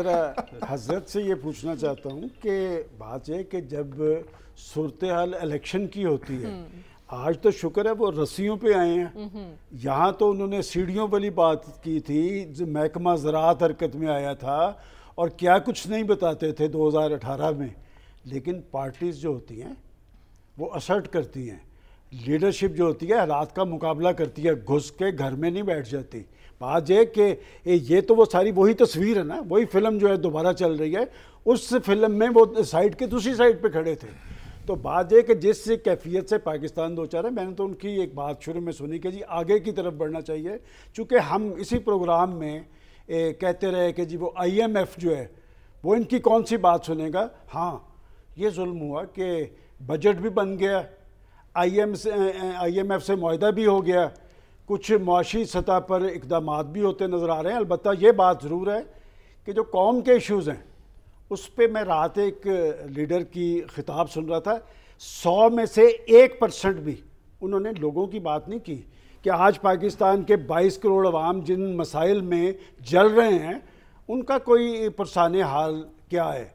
हजरत से ये पूछना चाहता हूँ कि बात यह कि जब सूरत हाल इलेक्शन की होती है आज तो शुक्र है वो रस्सियों पे आए हैं यहाँ तो उन्होंने सीढ़ियों वाली बात की थी महकमा ज़रात हरकत में आया था और क्या कुछ नहीं बताते थे 2018 में लेकिन पार्टीज़ जो होती हैं वो असर्ट करती हैं लीडरशिप जो होती है हालात का मुकाबला करती है घुस के घर में नहीं बैठ जाती बात यह कि ये तो वो सारी वही तस्वीर है ना वही फिल्म जो है दोबारा चल रही है उस फिल्म में वो साइड के दूसरी साइड पे खड़े थे तो बात यह कि जिस कैफियत से पाकिस्तान दो चार है मैंने तो उनकी एक बात शुरू में सुनी कि जी आगे की तरफ बढ़ना चाहिए चूँकि हम इसी प्रोग्राम में ए, कहते रहे कि जी वो आई जो है वो इनकी कौन सी बात सुनेगा हाँ ये जुल्म हुआ कि बजट भी बन गया आई एम से आई एम एफ से माहा भी हो गया कुछ मुआशी सतह पर इकदाम भी होते नज़र आ रहे हैं अलबत् ये बात ज़रूर है कि जो कौम के इशूज़ हैं उस पर मैं रात एक लीडर की खिताब सुन रहा था सौ में से एक परसेंट भी उन्होंने लोगों की बात नहीं की कि आज पाकिस्तान के 22 करोड़ अवाम जिन मसाइल में जल रहे हैं उनका कोई परसान हाल क्या है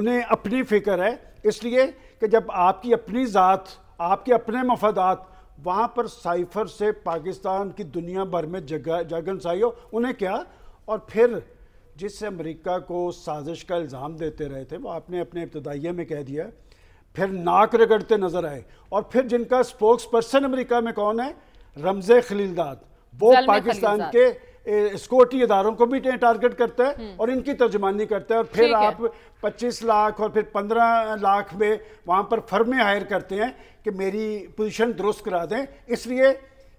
उन्हें अपनी फ़िक्र है इसलिए कि जब आपकी अपनी ज़ात आपके अपने मफादात वहाँ पर साइफर से पाकिस्तान की दुनिया भर में जगह जगन साई हो उन्हें क्या और फिर जिससे अमेरिका को साजिश का इल्ज़ाम देते रहे थे वो आपने अपने इब्तदाइये में कह दिया फिर नाक रगड़ते नज़र आए और फिर जिनका स्पोक्स पर्सन अमरीका में कौन है रमज़े खलीलदाद वो पाकिस्तान के सिक्योरिटी इदारों को भी टारगेट करता है हम्म। और इनकी तर्जमानी करता है और फिर आप 25 लाख और फिर 15 लाख में वहाँ पर फर्में हायर करते हैं कि मेरी पोजीशन दुरुस्त करा दें इसलिए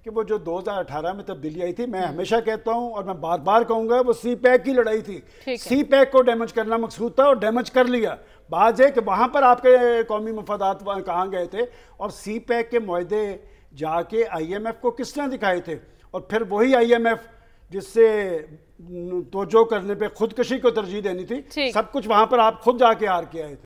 कि वो जो 2018 में तब्दीली आई थी मैं हम्म। हमेशा कहता हूँ और मैं बार बार कहूँगा वो सी पैक की लड़ाई थी सी पैक को डैमेज करना मकसूद था और डैमेज कर लिया बाज है कि वहाँ पर आपके कौमी मफादात कहाँ गए थे और सी पैक के माहे जाके आई एम एफ को किस तरह दिखाए थे और फिर वही आई एम एफ जिससे तोजो करने पे खुदकशी को तरजीह देनी थी सब कुछ वहां पर आप खुद जाके हार के आए थे